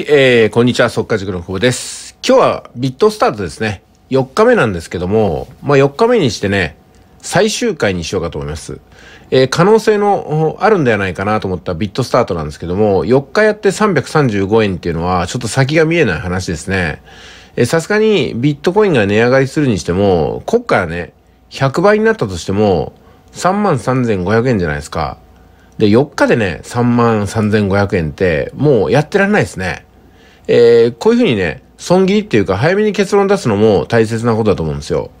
はい、えー、こんにちは、速稼塾の久保です。今日はビットスタートですね。4日目なんですけども、まあ4日目にしてね、最終回にしようかと思います。えー、可能性のあるんではないかなと思ったビットスタートなんですけども、4日やって335円っていうのは、ちょっと先が見えない話ですね。えさすがにビットコインが値上がりするにしても、こっからね、100倍になったとしても、33,500円じゃないですか。で、4日でね、33,500円って、もうやってらんないですね。えー、こういうふうにね、損切りっていうか早めに結論出すのも大切なことだと思うんですよ。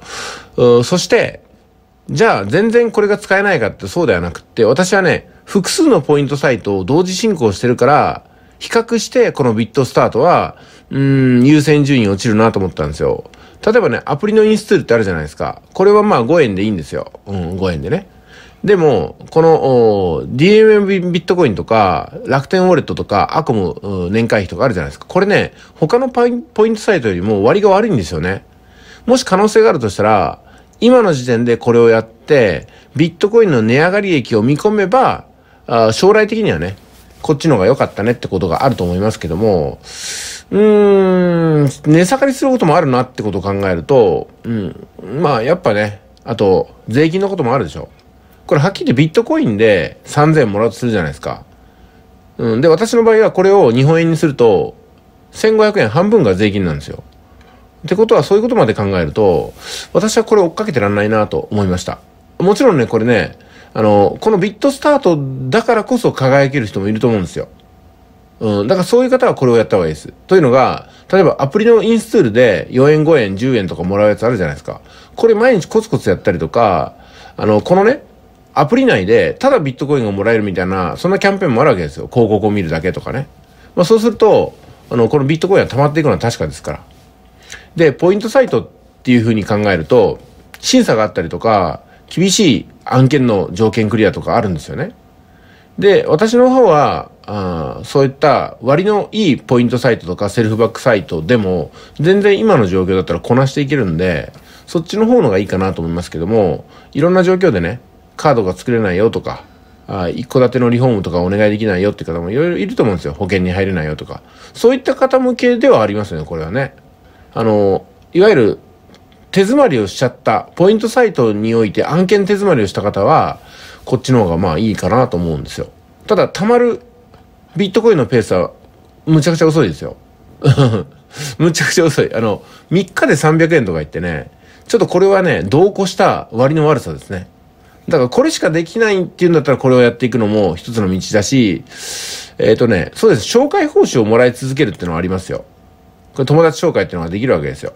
うそして、じゃあ全然これが使えないかってそうではなくって、私はね、複数のポイントサイトを同時進行してるから、比較してこのビットスタートは、うーん、優先順位落ちるなと思ったんですよ。例えばね、アプリのインストールってあるじゃないですか。これはまあ5円でいいんですよ。うん、5円でね。でも、この DMM ビットコインとか、楽天ウォレットとか、アコム年会費とかあるじゃないですか。これね、他のポイントサイトよりも割が悪いんですよね。もし可能性があるとしたら、今の時点でこれをやって、ビットコインの値上がり益を見込めば、あ将来的にはね、こっちの方が良かったねってことがあると思いますけども、うーん、値下がりすることもあるなってことを考えると、うん、まあやっぱね、あと、税金のこともあるでしょ。これはっきりビットコインで3000円もらうとするじゃないですか。うん。で、私の場合はこれを日本円にすると、1500円半分が税金なんですよ。ってことはそういうことまで考えると、私はこれ追っかけてらんないなと思いました。もちろんね、これね、あの、このビットスタートだからこそ輝ける人もいると思うんですよ。うん、だからそういう方はこれをやった方がいいです。というのが、例えばアプリのインストールで4円5円10円とかもらうやつあるじゃないですか。これ毎日コツコツやったりとか、あの、このね、アプリ内で、ただビットコインがもらえるみたいな、そんなキャンペーンもあるわけですよ。広告を見るだけとかね。まあ、そうすると、あの、このビットコインは溜まっていくのは確かですから。で、ポイントサイトっていうふうに考えると、審査があったりとか、厳しい案件の条件クリアとかあるんですよね。で、私の方は、あそういった割のいいポイントサイトとかセルフバックサイトでも、全然今の状況だったらこなしていけるんで、そっちの方のがいいかなと思いますけども、いろんな状況でね、カードが作れないよとか、あ一戸建てのリフォームとかお願いできないよって方もいろいろいると思うんですよ。保険に入れないよとか。そういった方向けではありますよね、これはね。あの、いわゆる手詰まりをしちゃった、ポイントサイトにおいて案件手詰まりをした方は、こっちの方がまあいいかなと思うんですよ。ただ、溜まるビットコインのペースは、むちゃくちゃ遅いですよ。むちゃくちゃ遅い。あの、3日で300円とか言ってね、ちょっとこれはね、同行した割の悪さですね。だからこれしかできないっていうんだったらこれをやっていくのも一つの道だし、えっ、ー、とね、そうです。紹介報酬をもらい続けるっていうのはありますよ。これ友達紹介っていうのができるわけですよ。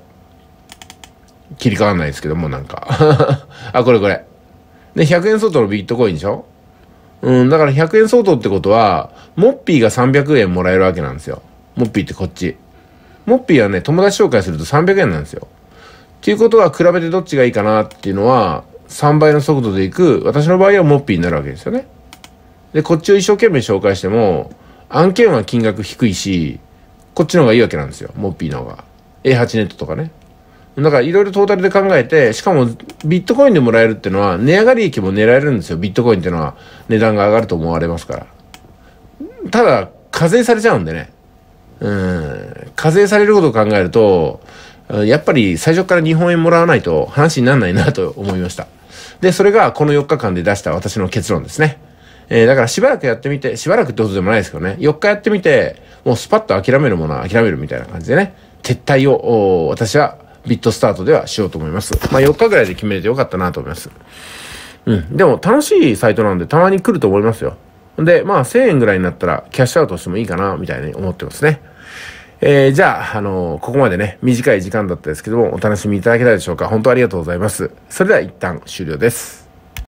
切り替わんないですけども、なんか あ、これこれ。ね、100円相当のビットコインでしょうん、だから100円相当ってことは、モッピーが300円もらえるわけなんですよ。モッピーってこっち。モッピーはね、友達紹介すると300円なんですよ。っていうことは比べてどっちがいいかなっていうのは、3倍の速度で行く、私の場合はモッピーになるわけですよね。で、こっちを一生懸命紹介しても、案件は金額低いし、こっちの方がいいわけなんですよ。モッピーの方が。A8 ネットとかね。だからいろいろトータルで考えて、しかもビットコインでもらえるっていうのは、値上がり益も狙えるんですよ。ビットコインっていうのは値段が上がると思われますから。ただ、課税されちゃうんでね。うん。課税されることを考えると、やっぱり最初から日本円もらわないと話にならないなと思いました。で、それがこの4日間で出した私の結論ですね。えー、だからしばらくやってみて、しばらくってことでもないですけどね、4日やってみて、もうスパッと諦めるものは諦めるみたいな感じでね、撤退を、私はビットスタートではしようと思います。まあ4日ぐらいで決めれてよかったなと思います。うん。でも楽しいサイトなんでたまに来ると思いますよ。で、まあ1000円ぐらいになったらキャッシュアウトしてもいいかな、みたいに思ってますね。えー、じゃあ、あのー、ここまでね、短い時間だったですけども、お楽しみいただけたでしょうか。本当ありがとうございます。それでは一旦終了です。